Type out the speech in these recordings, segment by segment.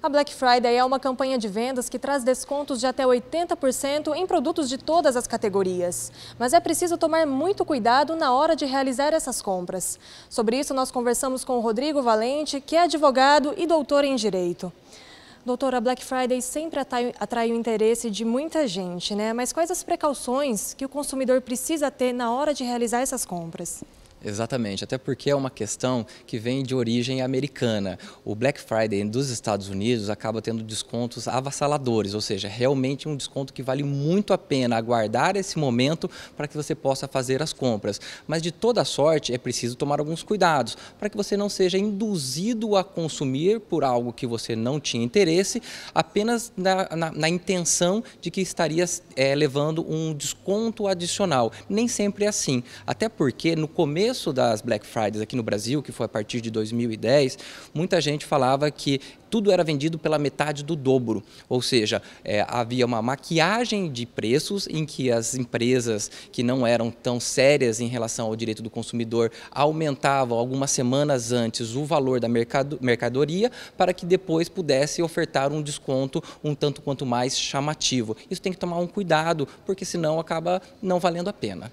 A Black Friday é uma campanha de vendas que traz descontos de até 80% em produtos de todas as categorias. Mas é preciso tomar muito cuidado na hora de realizar essas compras. Sobre isso, nós conversamos com o Rodrigo Valente, que é advogado e doutor em Direito. Doutora, a Black Friday sempre atrai, atrai o interesse de muita gente, né? Mas quais as precauções que o consumidor precisa ter na hora de realizar essas compras? Exatamente, até porque é uma questão que vem de origem americana. O Black Friday dos Estados Unidos acaba tendo descontos avassaladores, ou seja, é realmente um desconto que vale muito a pena aguardar esse momento para que você possa fazer as compras. Mas de toda sorte é preciso tomar alguns cuidados para que você não seja induzido a consumir por algo que você não tinha interesse, apenas na, na, na intenção de que estaria é, levando um desconto adicional. Nem sempre é assim, até porque no começo começo das Black Fridays aqui no Brasil, que foi a partir de 2010, muita gente falava que tudo era vendido pela metade do dobro, ou seja, é, havia uma maquiagem de preços em que as empresas que não eram tão sérias em relação ao direito do consumidor aumentavam algumas semanas antes o valor da mercadoria para que depois pudesse ofertar um desconto um tanto quanto mais chamativo. Isso tem que tomar um cuidado, porque senão acaba não valendo a pena.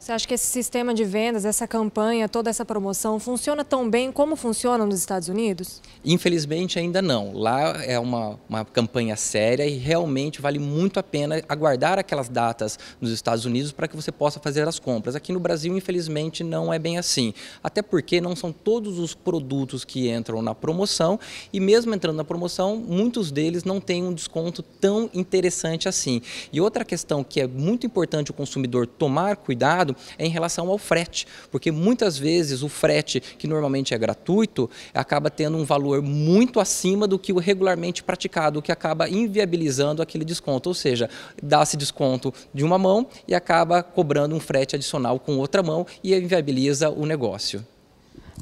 Você acha que esse sistema de vendas, essa campanha, toda essa promoção funciona tão bem como funciona nos Estados Unidos? Infelizmente ainda não. Lá é uma, uma campanha séria e realmente vale muito a pena aguardar aquelas datas nos Estados Unidos para que você possa fazer as compras. Aqui no Brasil, infelizmente, não é bem assim. Até porque não são todos os produtos que entram na promoção e mesmo entrando na promoção, muitos deles não têm um desconto tão interessante assim. E outra questão que é muito importante o consumidor tomar cuidado é em relação ao frete, porque muitas vezes o frete, que normalmente é gratuito, acaba tendo um valor muito acima do que o regularmente praticado, o que acaba inviabilizando aquele desconto, ou seja, dá-se desconto de uma mão e acaba cobrando um frete adicional com outra mão e inviabiliza o negócio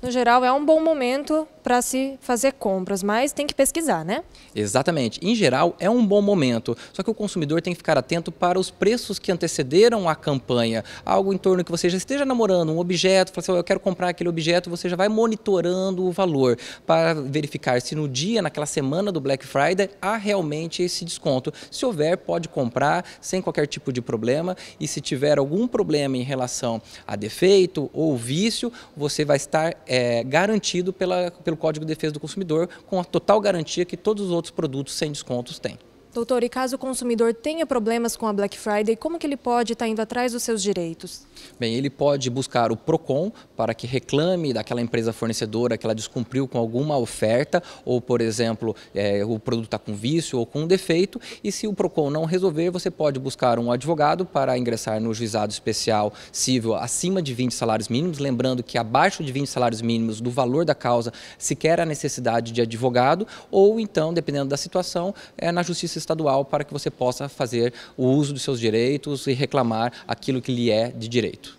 no geral, é um bom momento para se fazer compras, mas tem que pesquisar, né? Exatamente. Em geral, é um bom momento. Só que o consumidor tem que ficar atento para os preços que antecederam a campanha. Algo em torno que você já esteja namorando um objeto, fala assim, oh, eu quero comprar aquele objeto, você já vai monitorando o valor para verificar se no dia, naquela semana do Black Friday, há realmente esse desconto. Se houver, pode comprar sem qualquer tipo de problema e se tiver algum problema em relação a defeito ou vício, você vai estar é, garantido pela, pelo Código de Defesa do Consumidor, com a total garantia que todos os outros produtos sem descontos têm. Doutor, e caso o consumidor tenha problemas com a Black Friday, como que ele pode estar tá indo atrás dos seus direitos? Bem, ele pode buscar o PROCON para que reclame daquela empresa fornecedora que ela descumpriu com alguma oferta, ou, por exemplo, é, o produto está com vício ou com defeito, e se o PROCON não resolver, você pode buscar um advogado para ingressar no juizado especial civil acima de 20 salários mínimos, lembrando que abaixo de 20 salários mínimos do valor da causa sequer há necessidade de advogado, ou então, dependendo da situação, é na justiça justiça estadual para que você possa fazer o uso dos seus direitos e reclamar aquilo que lhe é de direito.